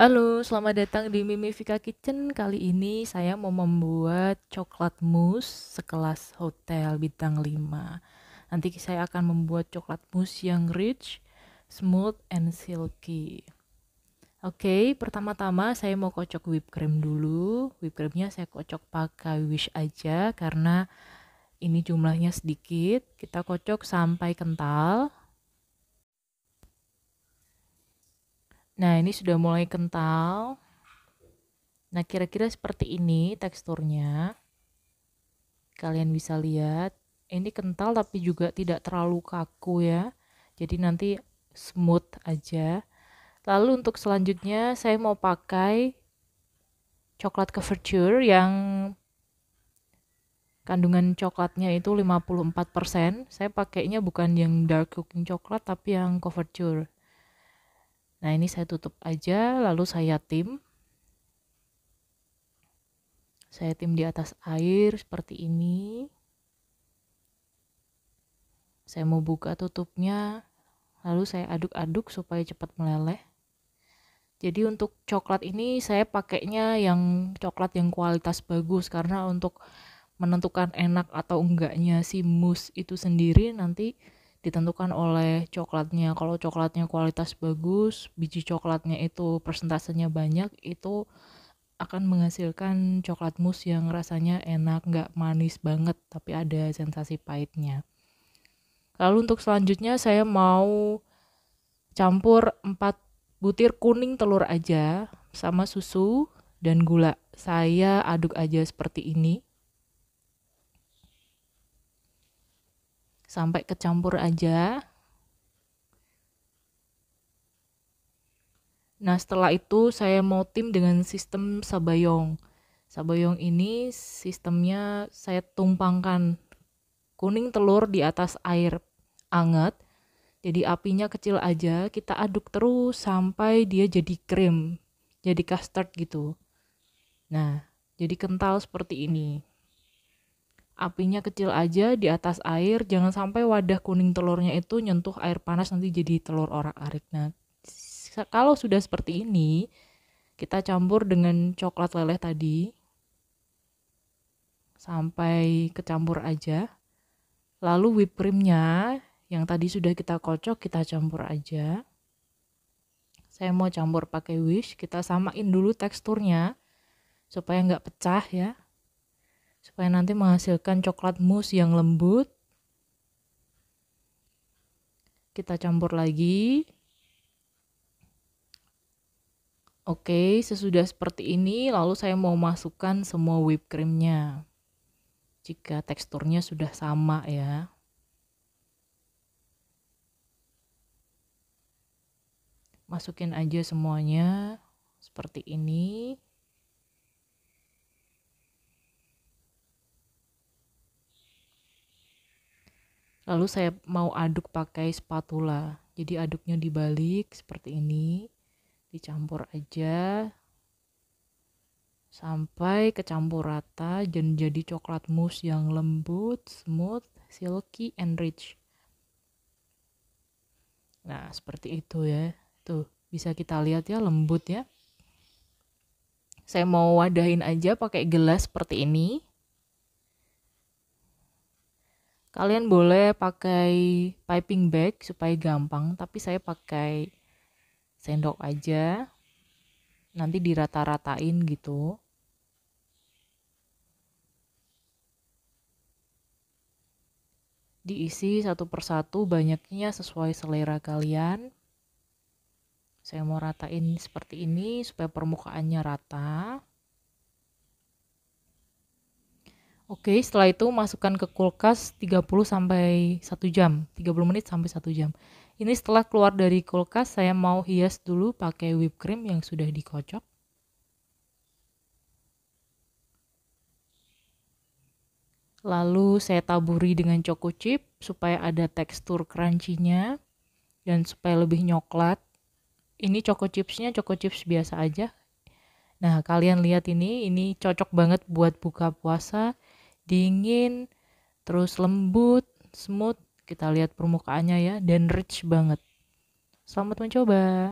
Halo, selamat datang di Mimifika Kitchen. Kali ini saya mau membuat coklat mousse sekelas hotel bintang 5. Nanti saya akan membuat coklat mousse yang rich, smooth, and silky. Oke, pertama-tama saya mau kocok whipped cream dulu. Whipped creamnya saya kocok pakai wish aja karena ini jumlahnya sedikit. Kita kocok sampai kental. Nah, ini sudah mulai kental. Nah, kira-kira seperti ini teksturnya. Kalian bisa lihat, ini kental tapi juga tidak terlalu kaku ya. Jadi nanti smooth aja. Lalu untuk selanjutnya saya mau pakai coklat coverture yang kandungan coklatnya itu 54%. Saya pakainya bukan yang dark cooking coklat tapi yang coverture. Nah, ini saya tutup aja, lalu saya tim. Saya tim di atas air seperti ini. Saya mau buka tutupnya, lalu saya aduk-aduk supaya cepat meleleh. Jadi untuk coklat ini saya pakainya yang coklat yang kualitas bagus karena untuk menentukan enak atau enggaknya si mousse itu sendiri nanti ditentukan oleh coklatnya kalau coklatnya kualitas bagus biji coklatnya itu persentasenya banyak itu akan menghasilkan coklat mus yang rasanya enak nggak manis banget tapi ada sensasi pahitnya lalu untuk selanjutnya saya mau campur 4 butir kuning telur aja sama susu dan gula saya aduk aja seperti ini sampai kecampur aja. Nah, setelah itu saya mau tim dengan sistem Sabayong. Sabayong ini sistemnya saya tumpangkan kuning telur di atas air anget. Jadi apinya kecil aja, kita aduk terus sampai dia jadi krim, jadi custard gitu. Nah, jadi kental seperti ini apinya kecil aja di atas air jangan sampai wadah kuning telurnya itu nyentuh air panas nanti jadi telur orak-arik nah kalau sudah seperti ini kita campur dengan coklat leleh tadi sampai kecampur aja lalu whipped creamnya yang tadi sudah kita kocok kita campur aja saya mau campur pakai whisk kita samain dulu teksturnya supaya nggak pecah ya supaya nanti menghasilkan coklat mousse yang lembut. Kita campur lagi. Oke, sesudah seperti ini lalu saya mau masukkan semua whipped creamnya. Jika teksturnya sudah sama ya. Masukin aja semuanya seperti ini. lalu saya mau aduk pakai spatula jadi aduknya dibalik seperti ini dicampur aja sampai kecampur rata dan jadi coklat mousse yang lembut, smooth, silky, and rich. Nah, seperti itu ya. Tuh, bisa kita lihat ya lembut ya. Saya mau wadahin aja pakai gelas seperti ini. Kalian boleh pakai piping bag supaya gampang, tapi saya pakai sendok aja. Nanti dirata-ratain gitu. Diisi satu persatu banyaknya sesuai selera kalian. Saya mau ratain seperti ini supaya permukaannya rata. Oke, setelah itu masukkan ke kulkas 30 sampai 1 jam, 30 menit sampai 1 jam. Ini setelah keluar dari kulkas, saya mau hias dulu pakai whipped cream yang sudah dikocok. Lalu saya taburi dengan choco chip supaya ada tekstur crunchy-nya dan supaya lebih nyoklat. Ini choco chips-nya choco chips biasa aja. Nah, kalian lihat ini, ini cocok banget buat buka puasa dingin, terus lembut, smooth. Kita lihat permukaannya ya, dan rich banget. Selamat mencoba.